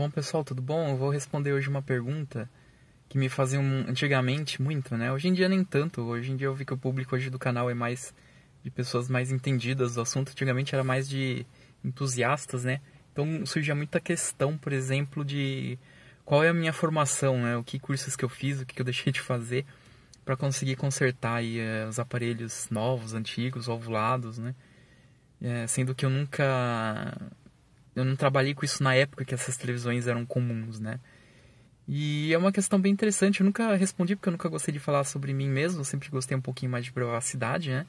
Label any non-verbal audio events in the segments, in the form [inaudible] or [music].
Bom, pessoal, tudo bom? Eu vou responder hoje uma pergunta que me faziam antigamente muito, né? Hoje em dia nem tanto. Hoje em dia eu vi que o público hoje do canal é mais de pessoas mais entendidas do assunto. Antigamente era mais de entusiastas, né? Então surgia muita questão, por exemplo, de qual é a minha formação, né? O que cursos que eu fiz, o que eu deixei de fazer para conseguir consertar aí, eh, os aparelhos novos, antigos, ovulados, né? É, sendo que eu nunca eu não trabalhei com isso na época que essas televisões eram comuns, né? E é uma questão bem interessante. Eu nunca respondi porque eu nunca gostei de falar sobre mim mesmo. Eu sempre gostei um pouquinho mais de privacidade, né?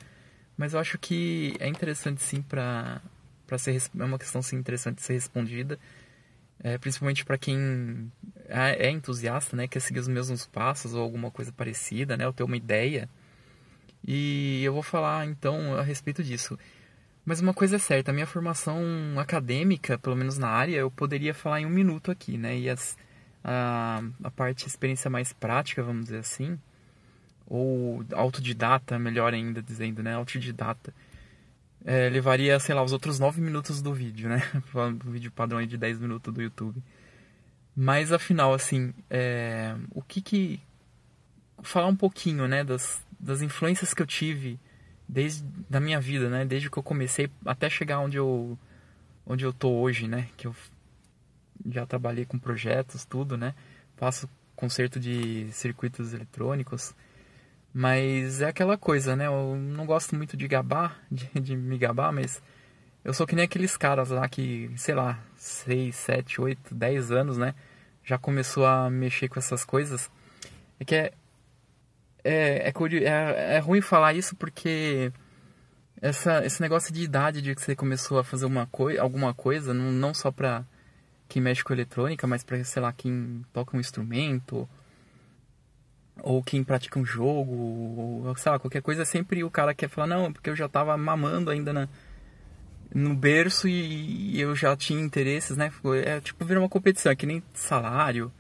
Mas eu acho que é interessante sim para para ser é uma questão sim interessante de ser respondida. É, principalmente para quem é, é entusiasta, né, quer seguir os mesmos passos ou alguma coisa parecida, né, ou ter uma ideia. E eu vou falar então a respeito disso. Mas uma coisa é certa, a minha formação acadêmica, pelo menos na área, eu poderia falar em um minuto aqui, né? E as, a, a parte experiência mais prática, vamos dizer assim, ou autodidata, melhor ainda dizendo, né? Autodidata. É, levaria, sei lá, os outros nove minutos do vídeo, né? [laughs] o vídeo padrão aí de dez minutos do YouTube. Mas afinal, assim, é, o que que. Falar um pouquinho, né, das, das influências que eu tive desde da minha vida, né? Desde que eu comecei até chegar onde eu onde eu tô hoje, né? Que eu já trabalhei com projetos, tudo, né? Faço conserto de circuitos eletrônicos, mas é aquela coisa, né? Eu não gosto muito de gabar, [laughs] de, de me gabar, mas eu sou que nem aqueles caras lá que, sei lá, 6, 7, 8, 10 anos, né? Já começou a mexer com essas coisas. É que é, é, é, é, é ruim falar isso porque essa, esse negócio de idade de que você começou a fazer uma coi alguma coisa, não, não só pra quem mexe com eletrônica, mas pra, sei lá, quem toca um instrumento, ou quem pratica um jogo, ou sei lá, qualquer coisa, sempre o cara quer falar, não, porque eu já tava mamando ainda na, no berço e, e eu já tinha interesses, né? É tipo, vira uma competição, é que nem salário,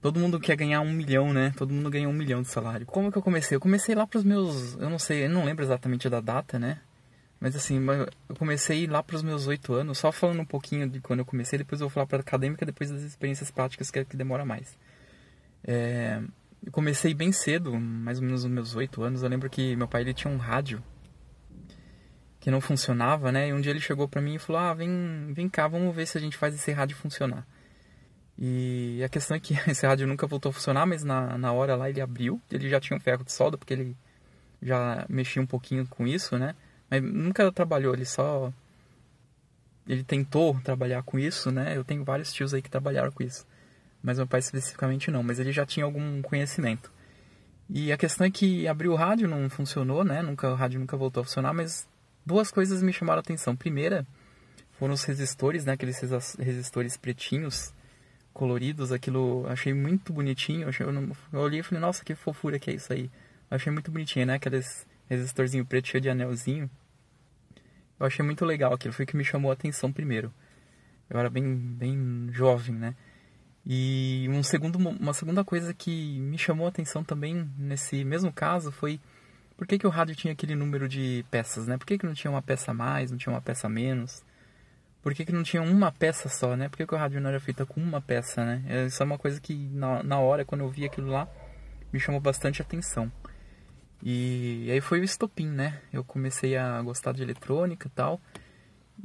Todo mundo quer ganhar um milhão, né? Todo mundo ganha um milhão de salário. Como que eu comecei? Eu comecei lá pros meus. Eu não sei, eu não lembro exatamente da data, né? Mas assim, eu comecei lá pros meus oito anos, só falando um pouquinho de quando eu comecei, depois eu vou falar pra acadêmica, depois das experiências práticas, que é que demora mais. É, eu comecei bem cedo, mais ou menos nos meus oito anos. Eu lembro que meu pai ele tinha um rádio que não funcionava, né? E um dia ele chegou para mim e falou: "Ah, vem, vem cá, vamos ver se a gente faz esse rádio funcionar". E a questão é que [laughs] esse rádio nunca voltou a funcionar, mas na, na hora lá ele abriu, ele já tinha um ferro de solda, porque ele já mexia um pouquinho com isso, né? Mas nunca trabalhou, ele só. Ele tentou trabalhar com isso, né? Eu tenho vários tios aí que trabalharam com isso. Mas meu pai especificamente não, mas ele já tinha algum conhecimento. E a questão é que abrir o rádio não funcionou, né? Nunca, o rádio nunca voltou a funcionar, mas duas coisas me chamaram a atenção. Primeira, foram os resistores, né? Aqueles resistores pretinhos coloridos, aquilo achei muito bonitinho. Achei, eu, não, eu olhei e falei, nossa, que fofura que é isso aí. Achei muito bonitinho, né? Aqueles resistorzinho preto cheio de anelzinho. Eu achei muito legal aquilo, foi o que me chamou a atenção primeiro. Eu era bem, bem jovem, né? E um segundo, uma segunda coisa que me chamou a atenção também nesse mesmo caso foi por que, que o rádio tinha aquele número de peças, né? Por que, que não tinha uma peça a mais, não tinha uma peça a menos? Por que, que não tinha uma peça só, né? Por que, que o rádio não era feito com uma peça, né? Isso é uma coisa que na, na hora, quando eu vi aquilo lá, me chamou bastante atenção. E aí foi o estopim, né? Eu comecei a gostar de eletrônica e tal.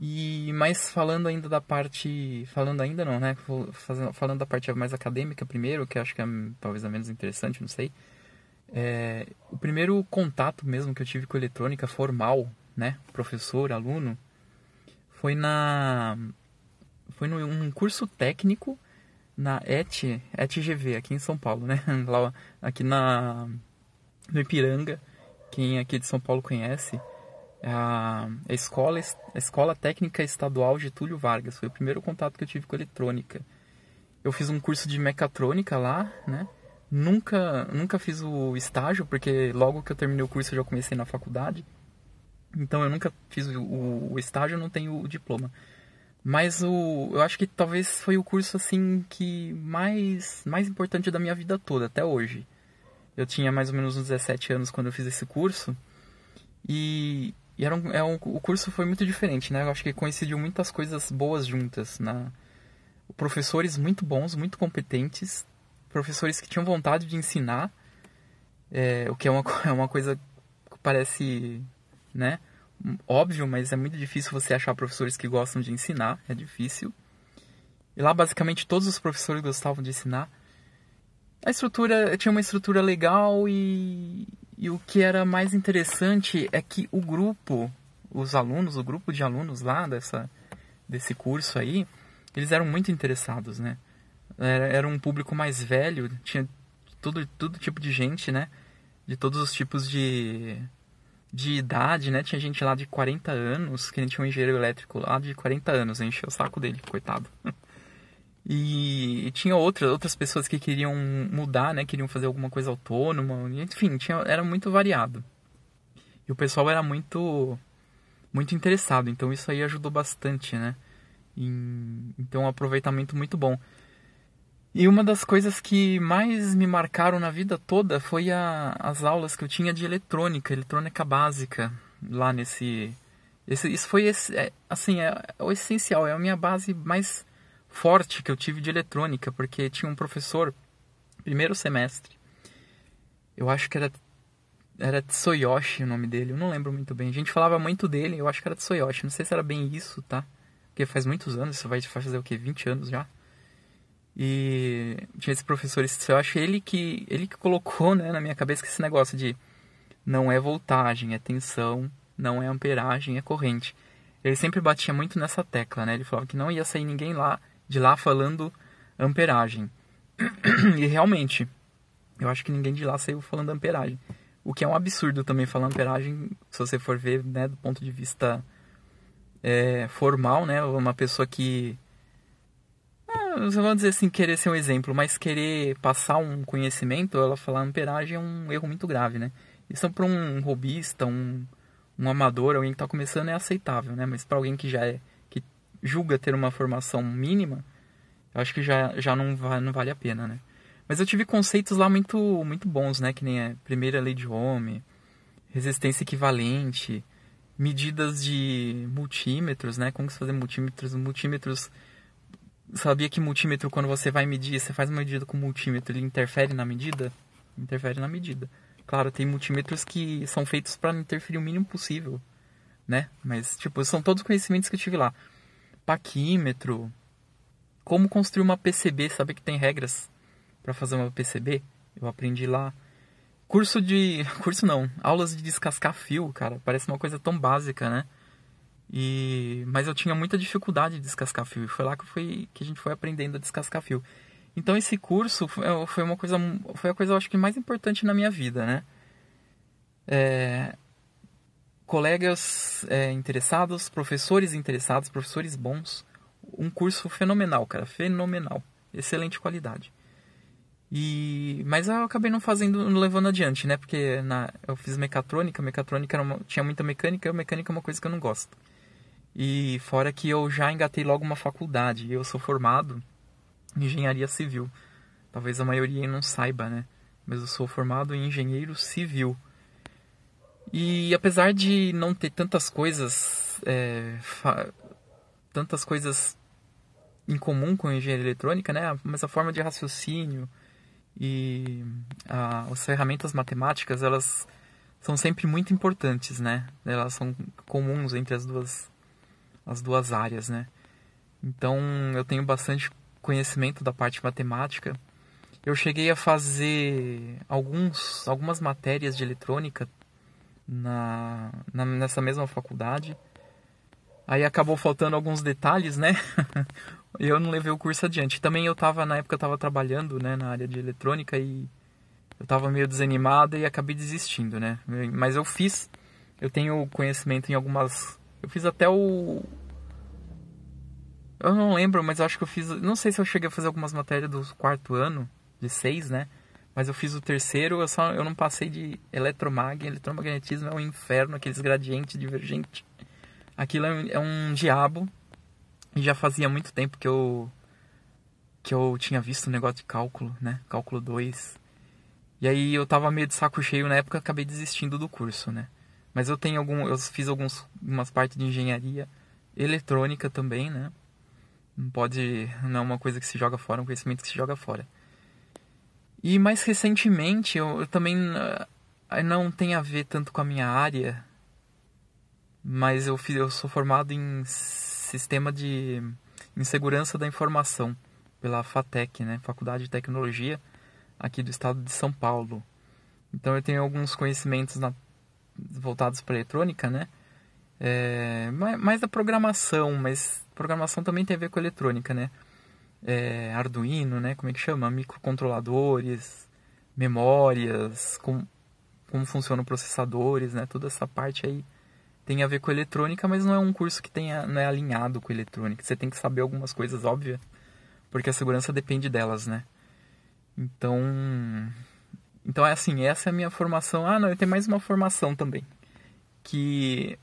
E mais falando ainda da parte, falando ainda não, né? Falando da parte mais acadêmica primeiro, que acho que é talvez a menos interessante, não sei. É, o primeiro contato mesmo que eu tive com eletrônica formal, né? Professor, aluno, foi na. Foi num curso técnico na ET, ETGV, aqui em São Paulo, né? [laughs] Lá, aqui na. No Ipiranga. Quem aqui de São Paulo conhece. É a, é a, escola, a Escola Técnica Estadual Getúlio Vargas. Foi o primeiro contato que eu tive com eletrônica. Eu fiz um curso de mecatrônica lá, né? Nunca, nunca fiz o estágio, porque logo que eu terminei o curso eu já comecei na faculdade. Então eu nunca fiz o, o estágio, não tenho o diploma. Mas o, eu acho que talvez foi o curso assim que mais, mais importante da minha vida toda, até hoje. Eu tinha mais ou menos uns 17 anos quando eu fiz esse curso. E, e era um, é um, o curso foi muito diferente, né? Eu acho que coincidiu muitas coisas boas juntas. Né? Professores muito bons, muito competentes. Professores que tinham vontade de ensinar. É, o que é uma, [laughs] é uma coisa que parece né? Óbvio, mas é muito difícil você achar professores que gostam de ensinar, é difícil. E lá basicamente todos os professores gostavam de ensinar. A estrutura tinha uma estrutura legal e, e o que era mais interessante é que o grupo, os alunos, o grupo de alunos lá dessa, desse curso aí, eles eram muito interessados, né? Era, era um público mais velho, tinha todo, todo tipo de gente, né? De todos os tipos de, de idade, né? Tinha gente lá de 40 anos, que a gente tinha um engenheiro elétrico lá de 40 anos, né, encheu o saco dele, coitado. E, e tinha outras, outras pessoas que queriam mudar, né? Queriam fazer alguma coisa autônoma, enfim, tinha, era muito variado. E o pessoal era muito muito interessado, então isso aí ajudou bastante, né? E, então, um aproveitamento muito bom. E uma das coisas que mais me marcaram na vida toda foi a, as aulas que eu tinha de eletrônica, eletrônica básica, lá nesse. Esse, isso foi esse, é, assim, é, é, o essencial, é a minha base mais forte que eu tive de eletrônica, porque tinha um professor, primeiro semestre, eu acho que era, era Tsuyoshi o nome dele, eu não lembro muito bem. A gente falava muito dele, eu acho que era Tsuyoshi, não sei se era bem isso, tá? Porque faz muitos anos, isso vai fazer o quê? 20 anos já? E tinha esse professor, eu acho ele que ele que colocou né, na minha cabeça que esse negócio de não é voltagem, é tensão, não é amperagem, é corrente. Ele sempre batia muito nessa tecla, né? Ele falava que não ia sair ninguém lá de lá falando amperagem. [clears throat] E realmente, eu acho que ninguém de lá saiu falando amperagem. O que é um absurdo também falar amperagem, se você for ver, né, do ponto de vista é, formal, né? Uma pessoa que não ah, vamos dizer assim, querer ser um exemplo, mas querer passar um conhecimento, ela falar amperagem é um erro muito grave, né? Isso para um robista, um, um amador, alguém que está começando é aceitável, né? Mas para alguém que já é, que julga ter uma formação mínima, eu acho que já, já não, não vale a pena, né? Mas eu tive conceitos lá muito, muito bons, né? Que nem a primeira lei de Ohm, resistência equivalente, medidas de multímetros, né? Como se fazer multímetros, multímetros Sabia que multímetro, quando você vai medir, você faz uma medida com multímetro, ele interfere na medida? Interfere na medida. Claro, tem multímetros que são feitos para interferir o mínimo possível, né? Mas, tipo, são todos os conhecimentos que eu tive lá. Paquímetro, como construir uma PCB, saber que tem regras para fazer uma PCB? Eu aprendi lá. Curso de. [laughs] Curso não, aulas de descascar fio, cara, parece uma coisa tão básica, né? E, mas eu tinha muita dificuldade de descascar fio. E foi lá que, foi, que a gente foi aprendendo a descascar fio. Então esse curso foi uma coisa, foi a coisa eu acho que mais importante na minha vida, né? É, colegas é, interessados, professores interessados, professores bons, um curso fenomenal, cara, fenomenal, excelente qualidade. E mas eu acabei não fazendo, não levando adiante, né? Porque na, eu fiz mecatrônica, mecatrônica uma, tinha muita mecânica, e mecânica é uma coisa que eu não gosto. E fora que eu já engatei logo uma faculdade. Eu sou formado em engenharia civil. Talvez a maioria não saiba, né? Mas eu sou formado em engenheiro civil. E apesar de não ter tantas coisas, é, tantas coisas em comum com a engenharia eletrônica, né? Mas a forma de raciocínio e a, as ferramentas matemáticas, elas são sempre muito importantes, né? Elas são comuns entre as duas as duas áreas, né? Então eu tenho bastante conhecimento da parte matemática. Eu cheguei a fazer alguns, algumas matérias de eletrônica na, na nessa mesma faculdade. Aí acabou faltando alguns detalhes, né? [laughs] eu não levei o curso adiante. Também eu estava na época eu tava trabalhando, né, na área de eletrônica e eu estava meio desanimado e acabei desistindo, né? Mas eu fiz. Eu tenho conhecimento em algumas eu fiz até o. Eu não lembro, mas acho que eu fiz. Não sei se eu cheguei a fazer algumas matérias do quarto ano, de seis, né? Mas eu fiz o terceiro, eu só eu não passei de eletromag. Eletromagnetismo é um inferno, aqueles gradientes divergentes. Aquilo é, é um diabo. E já fazia muito tempo que eu que eu tinha visto o negócio de cálculo, né? Cálculo 2. E aí eu tava meio de saco cheio na época, acabei desistindo do curso, né? Mas eu tenho algum, eu fiz algumas partes de engenharia eletrônica também, né? Não pode, não é uma coisa que se joga fora, é um conhecimento que se joga fora. E mais recentemente, eu, eu também eh, não tem a ver tanto com a minha área, mas eu fiz, eu sou formado em sistema de em segurança da informação pela FATEC, né? Faculdade de Tecnologia aqui do estado de São Paulo. Então eu tenho alguns conhecimentos na voltados para eletrônica, né? É, mais da programação, mas programação também tem a ver com eletrônica, né? É, Arduino, né? Como é que chama? Microcontroladores, memórias, com, como funcionam processadores, né? Toda essa parte aí tem a ver com eletrônica, mas não é um curso que tenha, não é alinhado com eletrônica. Você tem que saber algumas coisas, óbvio, porque a segurança depende delas, né? Então, então é assim, essa é a minha formação. Ah, não, eu tenho mais uma formação também, que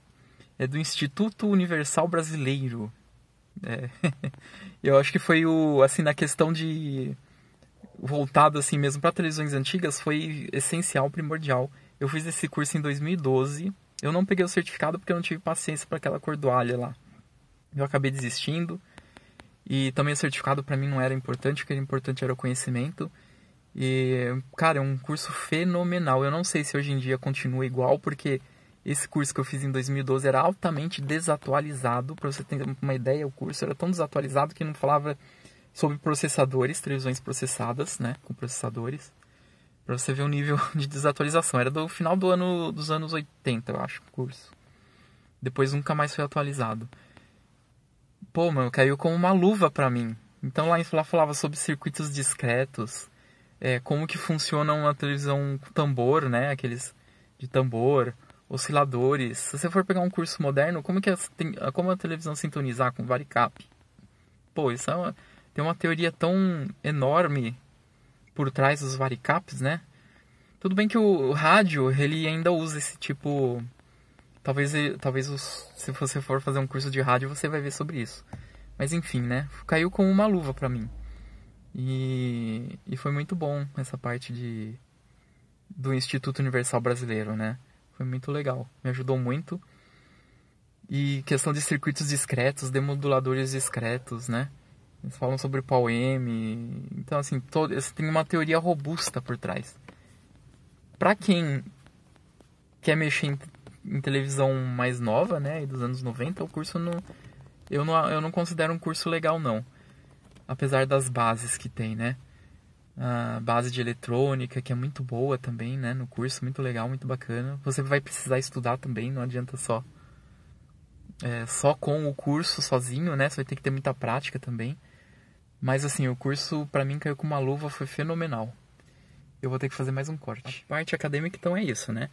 é do Instituto Universal Brasileiro. É. [laughs] eu acho que foi o assim na questão de voltado assim mesmo para televisões antigas foi essencial, primordial. Eu fiz esse curso em 2012. Eu não peguei o certificado porque eu não tive paciência para aquela cordoalha lá. Eu acabei desistindo. E também o certificado para mim não era importante, o que era importante era o conhecimento. E, cara, é um curso fenomenal. Eu não sei se hoje em dia continua igual, porque esse curso que eu fiz em 2012 era altamente desatualizado. Para você ter uma ideia, o curso era tão desatualizado que não falava sobre processadores, televisões processadas, né, com processadores. Para você ver o nível [laughs] de desatualização. Era do final do ano dos anos 80, eu acho, o curso. Depois nunca mais foi atualizado. Pô, mano, caiu como uma luva para mim. Então lá, lá falava sobre circuitos discretos, é, como que funciona uma televisão com tambor, né? Aqueles de tambor, osciladores. Se você for pegar um curso moderno, como que a, como a televisão sintonizar com varicap? Pô, isso é uma, tem uma teoria tão enorme por trás dos varicaps, né? Tudo bem que o rádio, ele ainda usa esse tipo... Talvez, eh, talvez os, se você for fazer um curso de rádio, você vai ver sobre isso. Mas enfim, né? Caiu como uma luva para mim. E, e foi muito bom essa parte de do Instituto Universal Brasileiro, né? Foi muito legal, me ajudou muito. E questão de circuitos discretos, demoduladores discretos, né? Eles falam sobre PAU-M, então assim, todo, tem uma teoria robusta por trás. Para quem quer mexer em, em, televisão mais nova, né, dos anos 90, o curso não eu não eu não considero um curso legal não apesar das bases que tem, né? A base de eletrônica, que é muito boa também, né? No curso, muito legal, muito bacana. Você vai precisar estudar também, não adianta só. É, só com o curso sozinho, né? Você vai ter que ter muita prática também. Mas assim, o curso para mim caiu com uma luva, foi fenomenal. Eu vou ter que fazer mais um corte. A parte acadêmica então é isso, né?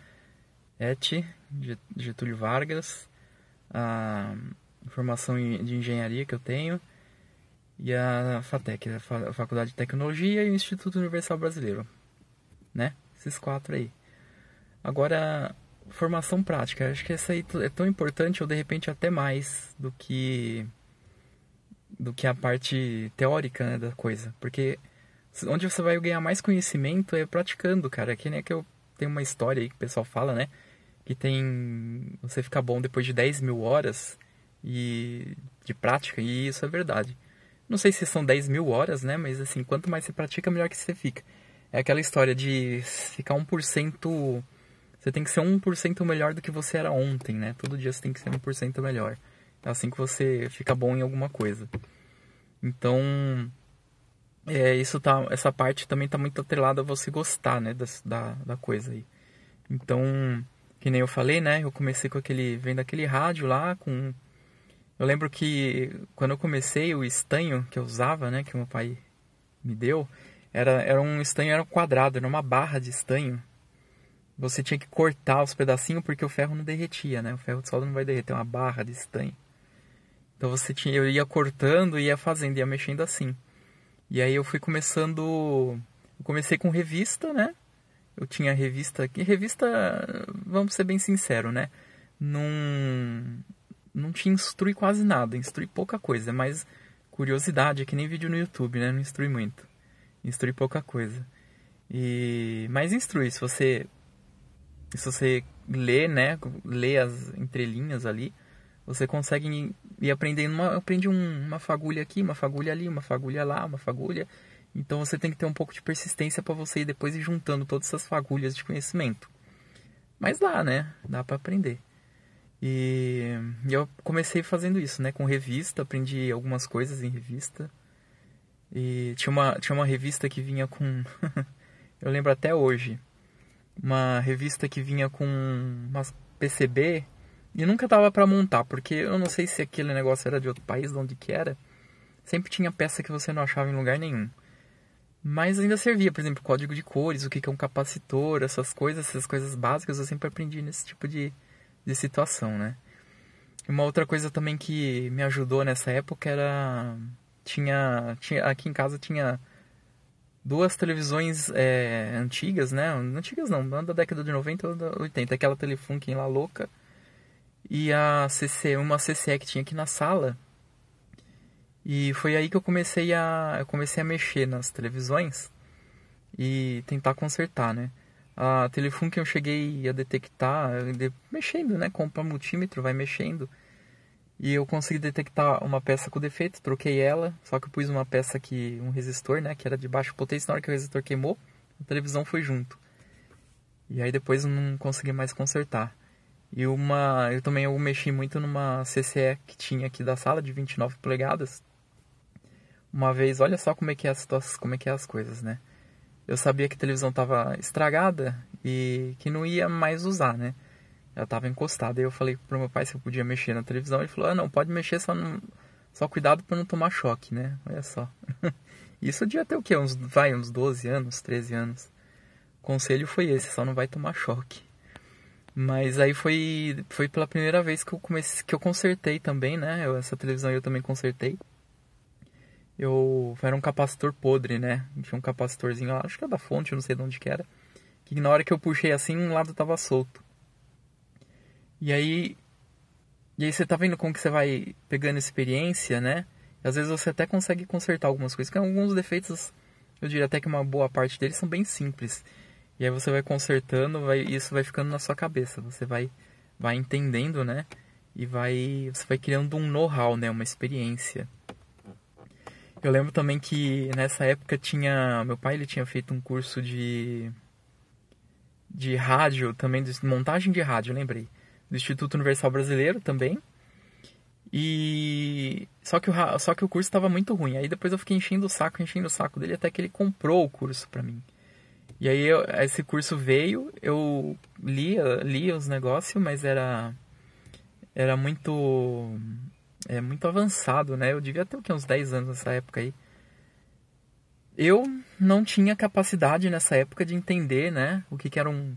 ET, Getúlio Vargas, a formação de engenharia que eu tenho, e a FATEC, a Faculdade de Tecnologia e o Instituto Universal Brasileiro, né? Esses quatro aí. Agora, formação prática, acho que essa aí é tão importante ou de repente até mais do que do que a parte teórica né, da coisa, porque onde você vai ganhar mais conhecimento é praticando, cara. É que nem é que eu tenho uma história aí que o pessoal fala, né? Que tem você fica bom depois de 10 mil horas e de prática, e isso é verdade. Não sei se são 10 mil horas, né? Mas assim, quanto mais você pratica, melhor que você fica. É aquela história de ficar 1%. Você tem que ser 1% melhor do que você era ontem, né? Todo dia você tem que ser 1% melhor. É assim que você fica bom em alguma coisa. Então, é, isso tá, essa parte também tá muito atrelada a você gostar, né, da, da, da, coisa aí. Então, que nem eu falei, né, eu comecei com aquele, vendo aquele rádio lá, com eu lembro que quando eu comecei, o estanho que eu usava, né, que meu pai me deu, era, era um estanho, era um quadrado, era uma barra de estanho. Você tinha que cortar os pedacinhos porque o ferro não derretia, né? O ferro de solda não vai derreter, é uma barra de estanho. Então você tinha, eu ia cortando, ia fazendo, ia mexendo assim. E aí eu fui começando, eu comecei com revista, né? Eu tinha revista, que revista, vamos ser bem sincero, né? Num, não te instrui quase nada, instrui pouca coisa, mais curiosidade, é que nem vídeo no YouTube, né? Não instrui muito. Instrui pouca coisa. E mas instrui se você se você lê, né, lê as entrelinhas ali, você consegue ir aprendendo uma aprende um, uma fagulha aqui, uma fagulha ali, uma fagulha lá, uma fagulha. Então você tem que ter um pouco de persistência para você ir depois ir juntando todas essas fagulhas de conhecimento. Mas dá, né? Dá para aprender. E eu comecei fazendo isso, né? Com revista, aprendi algumas coisas em revista. E tinha uma, tinha uma revista que vinha com. [laughs] eu lembro até hoje. Uma revista que vinha com umas PCB e nunca tava para montar, porque eu não sei se aquele negócio era de outro país, de onde que era. Sempre tinha peça que você não achava em lugar nenhum. Mas ainda servia, por exemplo, código de cores, o que é um capacitor, essas coisas, essas coisas básicas, eu sempre aprendi nesse tipo de, de situação, né? Uma outra coisa também que me ajudou nessa época era tinha, tinha aqui em casa tinha duas televisões é, antigas, né? Antigas não, da década de 90 ou 80, aquela Telefunken lá louca e a CC, uma CCE que tinha aqui na sala. E foi aí que eu comecei a eu comecei a mexer nas televisões e tentar consertar, né? a Telefunken eu cheguei a detectar, mexendo, né? Com o multímetro, vai mexendo. E eu consegui detectar uma peça com defeito, troquei ela, só que eu pus uma peça que, um resistor, né? Que era de baixa potência, na hora que o resistor queimou, a televisão foi junto. E aí depois eu não consegui mais consertar. E uma, eu também eu mexi muito numa CCE que tinha aqui da sala de 29 polegadas. Uma vez, olha só como é que é as, como é que é as coisas, né? eu sabia que a televisão estava estragada e que não ia mais usar, né? Ela estava encostada. Aí eu falei pro meu pai se eu podia mexer na televisão. Ele falou: ah, não, pode mexer, só, não... só cuidado para não tomar choque, né? Olha só. [laughs] Isso devia ter o quê? Uns, vai, uns 12 anos, 13 anos. O conselho foi esse: só não vai tomar choque. Mas aí foi, foi pela primeira vez que eu comecei, que eu consertei também, né? Eu, essa televisão eu também consertei eu era um capacitor podre, né? Tinha um capacitorzinho lá, acho que era é da fonte, não sei de onde que era. Que na hora que eu puxei assim, um lado tava solto. E aí. E aí você tá vendo como que você vai pegando experiência, né? E às vezes você até consegue consertar algumas coisas. Porque alguns defeitos, eu diria até que uma boa parte deles são bem simples. E aí você vai consertando, vai, e isso vai ficando na sua cabeça. Você vai, vai entendendo, né? E vai. Você vai criando um know-how, né? Uma experiência. Eu lembro também que nessa época tinha. Meu pai ele tinha feito um curso de. de rádio também, de montagem de rádio, lembrei. Do Instituto Universal Brasileiro também. E. Só que o, só que o curso estava muito ruim. Aí depois eu fiquei enchendo o saco, enchendo o saco dele, até que ele comprou o curso para mim. E aí eu, esse curso veio, eu lia, lia os negócios, mas era. Era muito é muito avançado, né? Eu devia ter o uns 10 anos nessa época aí. Eu não tinha capacidade nessa época de entender, né? O que, que era um,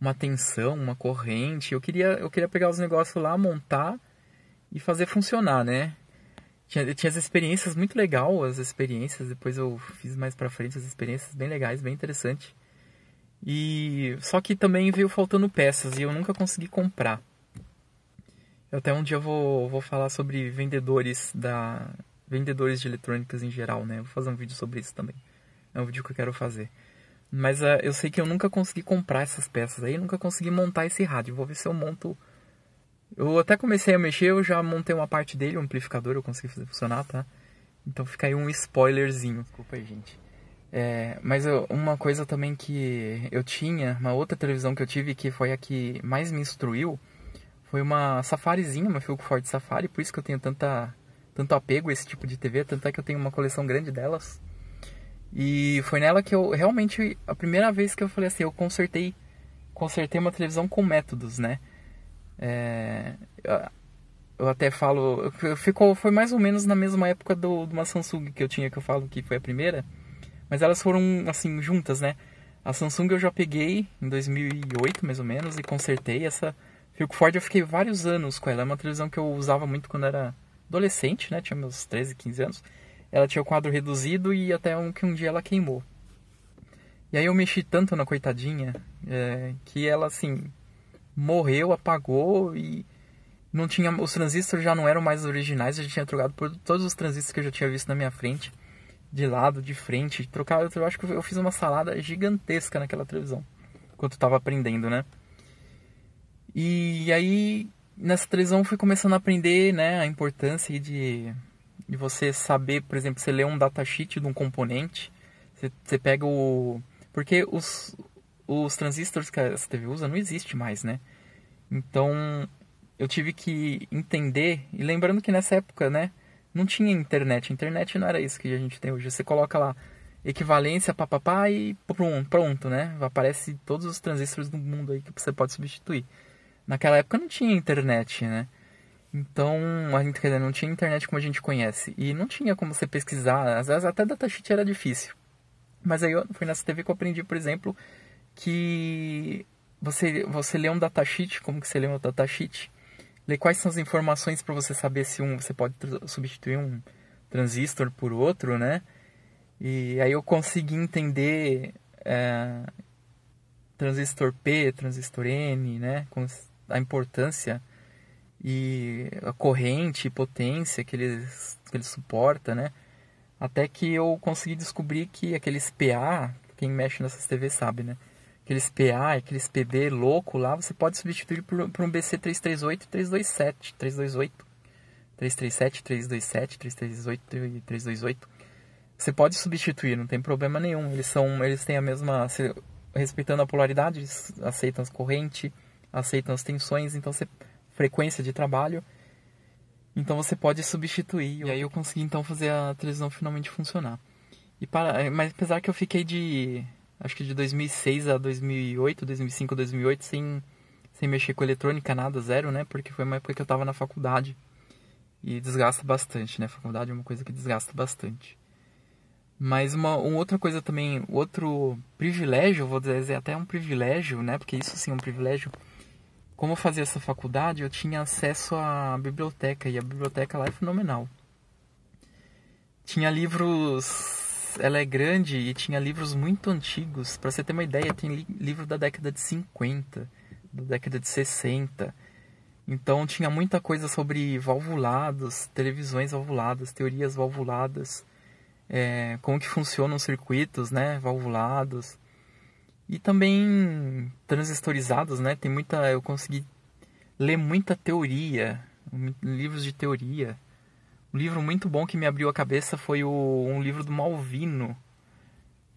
uma tensão, uma corrente. Eu queria, eu queria pegar os negócios lá, montar e fazer funcionar, né? Tinha, tinha as experiências muito legal, as experiências. Depois eu fiz mais pra frente as experiências bem legais, bem interessante. E só que também veio faltando peças e eu nunca consegui comprar. Até um dia eu vou, vou falar sobre vendedores da vendedores de eletrônicas em geral, né? Vou fazer um vídeo sobre isso também. É um vídeo que eu quero fazer. Mas uh, eu sei que eu nunca consegui comprar essas peças aí, nunca consegui montar esse rádio. Vou ver se eu monto. Eu até comecei a mexer, eu já montei uma parte dele, o um amplificador, eu consegui fazer funcionar, tá? Então fica aí um spoilerzinho. Desculpa aí, gente. É, mas eu, uma coisa também que eu tinha, uma outra televisão que eu tive que foi a que mais me instruiu foi uma safarizinha, uma Philco Safari, por isso que eu tenho tanta, tanto apego a esse tipo de TV, tanto é que eu tenho uma coleção grande delas. E foi nela que eu realmente, a primeira vez que eu falei assim, eu consertei, consertei uma televisão com métodos, né? É, eu até falo, ficou, foi mais ou menos na mesma época do, de uma Samsung que eu tinha, que eu falo que foi a primeira, mas elas foram assim, juntas, né? A Samsung eu já peguei em 2008, mais ou menos, e consertei essa Hugh Ford eu fiquei vários anos com ela. É uma televisão que eu usava muito quando era adolescente, né? Tinha meus 13, 15 anos. Ela tinha o quadro reduzido e até um que um dia ela queimou. E aí eu mexi tanto na coitadinha é, que ela, assim, morreu, apagou e não tinha os transistores já não eram mais originais, eu já tinha trocado por todos os transistores que eu já tinha visto na minha frente, de lado, de frente, trocar, eu acho que eu fiz uma salada gigantesca naquela televisão, enquanto eu tava aprendendo, né? E aí, nessa televisão, fui começando a aprender né, a importância de, de você saber, por exemplo, você lê um datasheet de um componente, você, você pega o. Porque os, os transistores que essa TV usa não existe mais, né? Então, eu tive que entender, e lembrando que nessa época, né, não tinha internet. Internet não era isso que a gente tem hoje. Você coloca lá equivalência, papapá, e pronto, né? Aparece todos os transistores do mundo aí que você pode substituir naquela época não tinha internet, né? Então, quer dizer, não tinha internet como a gente conhece. E não tinha como você pesquisar, às vezes até datasheet era difícil. Mas aí eu, foi nessa TV que eu aprendi, por exemplo, que você, você lê um datasheet, como que você lê um datasheet? Lê quais são as informações para você saber se um você pode substituir um transistor por outro, né? E aí eu consegui entender é, transistor P, transistor N, né? a importância e a corrente e potência que ele, que ele suporta, né? Até que eu consegui descobrir que aqueles PA, quem mexe nessas TVs sabe, né? Aqueles PA, aqueles PB louco lá, você pode substituir por, por um BC338 e 327, 328, 337, 327, 338 e 328. Você pode substituir, não tem problema nenhum. Eles são, eles têm a mesma, se, respeitando a polaridade, eles aceitam as correntes, aceitam as tensões, então você frequência de trabalho. Então você pode substituir. E aí eu consegui então fazer a televisão finalmente funcionar. E para, eh, mas apesar que eu fiquei de acho que de 2006 a 2008, 2005, 2008 sem sem mexer com eletrônica nada, zero, né? Porque foi uma época que eu estava na faculdade. E desgasta bastante, né? Faculdade é uma coisa que desgasta bastante. Mas uma, uma, outra coisa também, outro privilégio, vou dizer é até um privilégio, né? Porque isso sim é um privilégio como eu fazia essa faculdade, eu tinha acesso à biblioteca e a biblioteca lá é fenomenal. Tinha livros, ela é grande e tinha livros muito antigos. Para você ter uma ideia, tem li livro da década de 50, da década de 60. Então tinha muita coisa sobre valvulados, televisões valvuladas, teorias valvuladas, é, como que funcionam os circuitos, né, valvulados e também transistorizados, né? Tem muita, eu consegui ler muita teoria, livros de teoria. Um livro muito bom que me abriu a cabeça foi o, um livro do Malvino.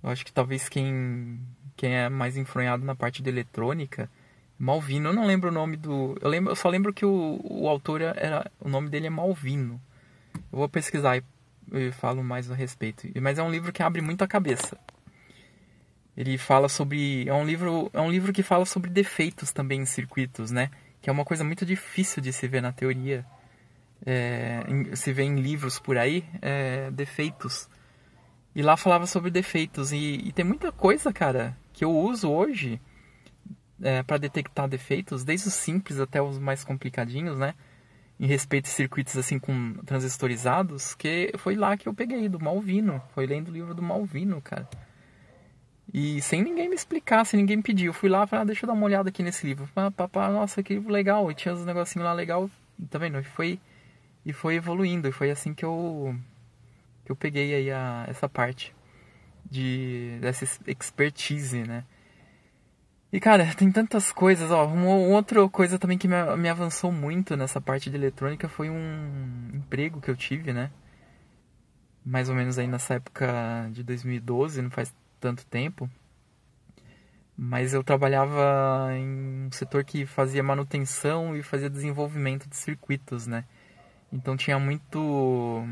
Eu acho que talvez quem, quem é mais enfronhado na parte de eletrônica, Malvino, eu não lembro o nome do, eu lembro, eu só lembro que o, o autor era, o nome dele é Malvino. Eu vou pesquisar e, e falo mais a respeito. Mas é um livro que abre muito a cabeça. Ele fala sobre é um livro é um livro que fala sobre defeitos também em circuitos, né? Que é uma coisa muito difícil de se ver na teoria, é, em, se vê em livros por aí é, defeitos. E lá falava sobre defeitos e, e, tem muita coisa, cara, que eu uso hoje é, para detectar defeitos, desde os simples até os mais complicadinhos, né? Em respeito a circuitos assim com transistorizados, que foi lá que eu peguei do Malvino, foi lendo o livro do Malvino, cara. E sem ninguém me explicar, sem ninguém me pedir. Eu fui lá e falei, ah, deixa eu dar uma olhada aqui nesse livro. Ah, papá, nossa, que livro legal. E tinha uns negocinhos lá legal, tá vendo? E foi, e foi evoluindo. E foi assim que eu, que eu peguei aí a, essa parte de, dessa expertise, né? E cara, tem tantas coisas, ó. Uma outra coisa também que me, me avançou muito nessa parte de eletrônica foi um emprego que eu tive, né? Mais ou menos aí nessa época de 2012, não faz tanto tempo, mas eu trabalhava em um setor que fazia manutenção e fazia desenvolvimento de circuitos, né? Então tinha muito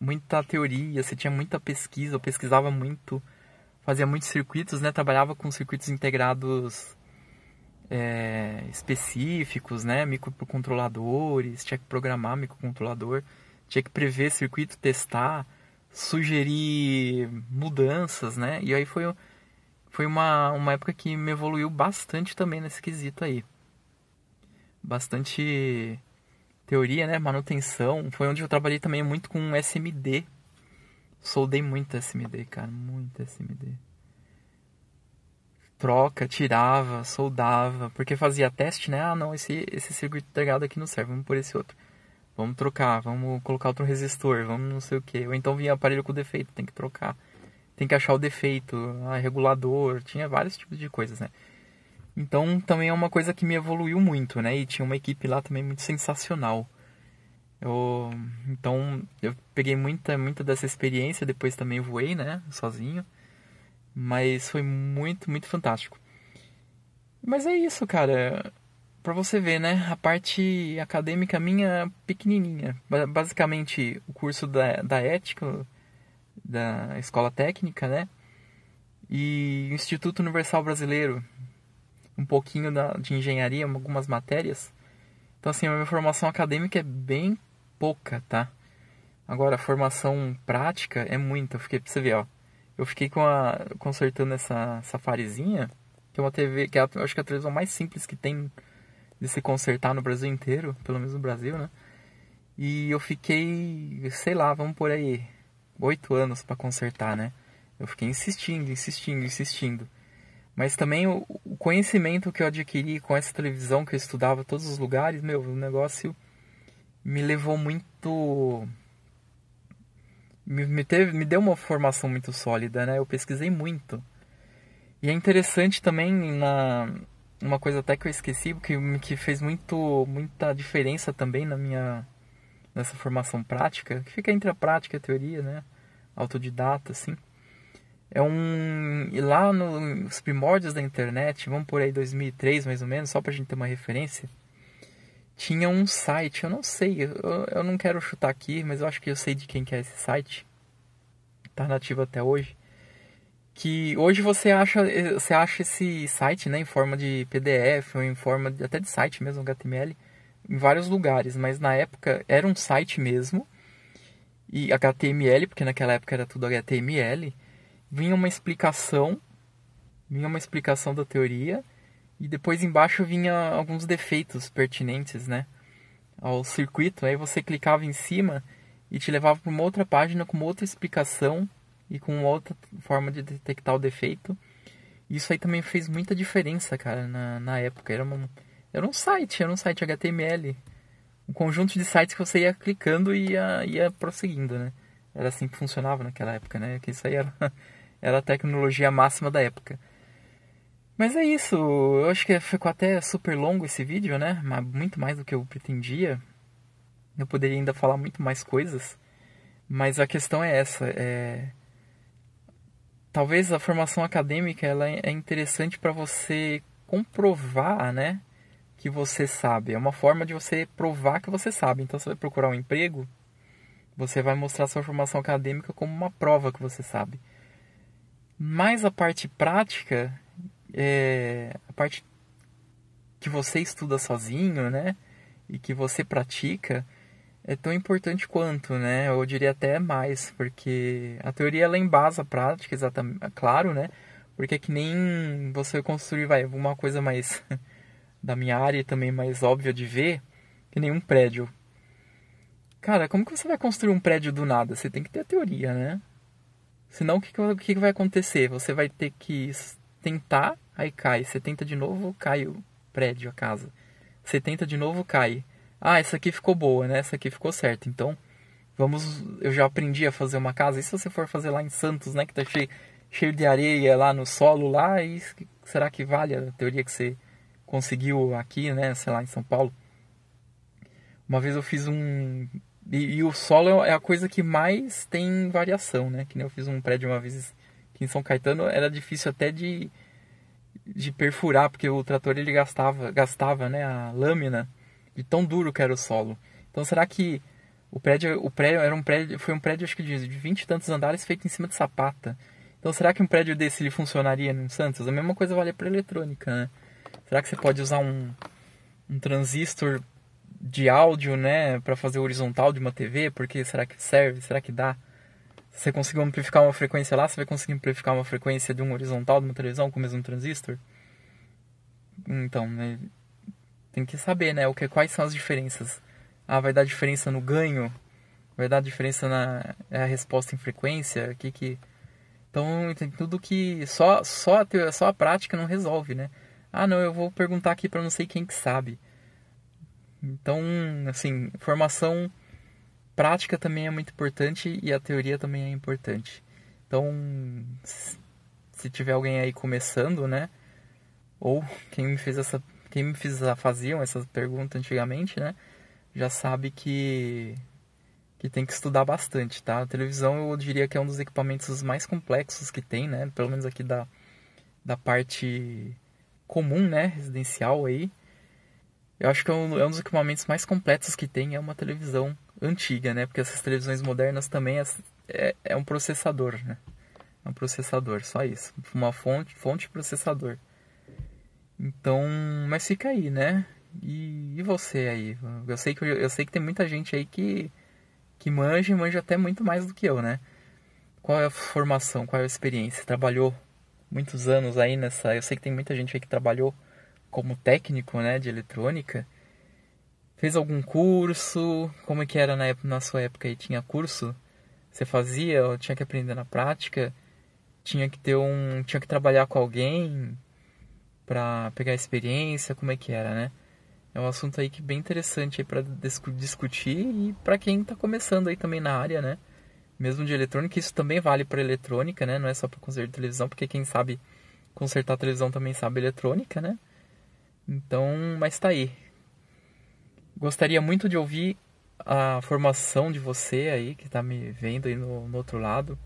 muita teoria, você tinha muita pesquisa, eu pesquisava muito, fazia muitos circuitos, né? Trabalhava com circuitos integrados é, específicos, né? Microcontroladores, tinha que programar microcontrolador, tinha que prever circuito, testar sugerir mudanças, né? E aí foi, foi uma, uma época que me evoluiu bastante também nesse quesito aí. Bastante teoria, né? Manutenção. Foi onde eu trabalhei também muito com SMD. Soldei muito SMD, cara. Muito SMD. Troca, tirava, soldava. Porque fazia teste, né? Ah, não, esse, esse circuito integrado aqui não serve. Vamos por esse outro. Vamos trocar, vamos colocar outro resistor, vamos não sei o que. Ou então vinha aparelho com defeito, tem que trocar. Tem que achar o defeito, ah, regulador, tinha vários tipos de coisas, né? Então também é uma coisa que me evoluiu muito, né? E tinha uma equipe lá também muito sensacional. Eu, então eu peguei muita, muita dessa experiência, depois também voei, né? Sozinho. Mas foi muito, muito fantástico. Mas é isso, cara para você ver, né? A parte acadêmica minha pequenininha. Basicamente, o curso da, da ética da escola técnica, né? E o Instituto Universal Brasileiro, um pouquinho da, de engenharia, algumas matérias. Então, assim, a minha formação acadêmica é bem pouca, tá? Agora, a formação prática é muita. Eu fiquei, pra você ver, ó. Eu fiquei com a, consertando essa safarezinha, que é uma TV, que é, eu acho que é a televisão mais simples que tem de se consertar no Brasil inteiro, pelo menos no Brasil, né? E eu fiquei, sei lá, vamos por aí, oito anos para consertar, né? Eu fiquei insistindo, insistindo, insistindo. Mas também o, conhecimento que eu adquiri com essa televisão que eu estudava todos os lugares, meu, o negócio me levou muito me, teve, me deu uma formação muito sólida, né? Eu pesquisei muito. E é interessante também na, uma coisa até que eu esqueci, que, que fez muito, muita diferença também na minha nessa formação prática, que fica entre a prática e a teoria, né? Autodidata, assim. É um. E lá nos primórdios da internet, vamos por aí 2003 mais ou menos, só pra gente ter uma referência, tinha um site, eu não sei, eu, eu não quero chutar aqui, mas eu acho que eu sei de quem que é esse site. Tá nativo até hoje que hoje você acha eh, você acha esse site né em forma de PDF ou em forma de, até de site mesmo HTML em vários lugares mas na época era um site mesmo e HTML porque naquela época era tudo HTML vinha uma explicação vinha uma explicação da teoria e depois embaixo vinha alguns defeitos pertinentes né ao circuito aí você clicava em cima e te levava para uma outra página com uma outra explicação e com outra forma de detectar o defeito. Isso aí também fez muita diferença, cara, na, na época. Era, uma, era um site, era um site HTML. Um conjunto de sites que você ia clicando e ia, ia prosseguindo, né? Era assim que funcionava naquela época, né? Que isso aí era, [laughs] era a tecnologia máxima da época. Mas é isso, eu acho que ficou até super longo esse vídeo, né? Muito mais do que eu pretendia. Eu poderia ainda falar muito mais coisas, mas a questão é essa. É talvez a formação acadêmica ela é interessante para você comprovar, né, que você sabe. É uma forma de você provar que você sabe. Então você vai procurar um emprego, você vai mostrar sua formação acadêmica como uma prova que você sabe. Mas a parte prática, é a parte que você estuda sozinho, né, e que você pratica, é tão importante quanto, né? Eu diria até mais, porque a teoria ela embasa a prática, exatamente, claro, né? Porque é que nem você construir vai uma coisa mais [laughs] da minha área e também mais óbvia de ver, que nem um prédio. Cara, como que você vai construir um prédio do nada? Você tem que ter a teoria, né? Senão o que, o que vai acontecer? Você vai ter que tentar, aí cai. Você tenta de novo, cai o prédio, a casa. Você tenta de novo, cai ah, essa aqui ficou boa, né? Essa aqui ficou certa. Então, vamos, eu já aprendi a fazer uma casa. E se você for fazer lá em Santos, né, que tá cheio, cheio de areia lá no solo lá, e será que vale a teoria que você conseguiu aqui, né, sei lá, em São Paulo? Uma vez eu fiz um e, e o solo é, é a coisa que mais tem variação, né? Que nem eu fiz um prédio uma vez aqui em São Caetano era difícil até de de perfurar, porque o trator ele gastava, gastava, né, a lâmina de tão duro que era o solo. Então será que o prédio, o prédio era um prédio, foi um prédio acho que de vinte e tantos andares feito em cima de sapata. Então será que um prédio desse ele funcionaria no Santos? A mesma coisa vale para eletrônica, né? Será que você pode usar um, um transistor de áudio, né, para fazer o horizontal de uma TV? Porque será que serve? Será que dá? Se você conseguiu amplificar uma frequência lá, você vai conseguir amplificar uma frequência de um horizontal de uma televisão com o mesmo transistor? Então, né, tem que saber, né? O que, quais são as diferenças. Ah, vai dar diferença no ganho? Vai dar diferença na é a resposta em frequência? Que que... Então, tem tudo que... Só, só, a teoria, só a prática não resolve, né? Ah, não, eu vou perguntar aqui para não sei quem que sabe. Então, assim, formação prática também é muito importante e a teoria também é importante. Então, se tiver alguém aí começando, né? Ou quem me fez essa quem me fiz, ah, faziam essas perguntas antigamente, né? Já sabe que que tem que estudar bastante, tá? A televisão eu diria que é um dos equipamentos mais complexos que tem, né? Pelo menos aqui da da parte comum, né, residencial aí. Eu acho que é um, é um dos equipamentos mais completos que tem é uma televisão antiga, né? Porque essas televisões modernas também é, é, é um processador, né? É um processador, só isso. Uma fonte, fonte processador. Então, mas fica aí, né? E, e você aí? Eu sei, que, eu, sei que tem muita gente aí que, que manja e manja até muito mais do que eu, né? Qual é a formação? Qual é a experiência? Trabalhou muitos anos aí nessa. Eu sei que tem muita gente aí que trabalhou como técnico, né, de eletrônica. Fez algum curso? Como é que era na, época, na sua época aí? Tinha curso? Você fazia? Ou tinha que aprender na prática? Tinha que ter um. Tinha que trabalhar com alguém? para pegar experiência, como é que era, né? É um assunto aí que é bem interessante aí para discutir e para quem está começando aí também na área, né? Mesmo de eletrônica, isso também vale para eletrônica, né? Não é só para consertar de televisão, porque quem sabe consertar televisão também sabe eletrônica, né? Então, mas tá aí. Gostaria muito de ouvir a formação de você aí que está me vendo aí no, no outro lado.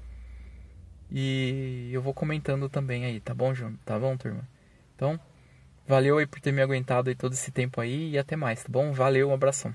E eu vou comentando também aí, tá bom, Júnior? Tá bom, turma? Então, valeu aí por ter me aguentado aí todo esse tempo aí e até mais, tá bom? Valeu, um abração.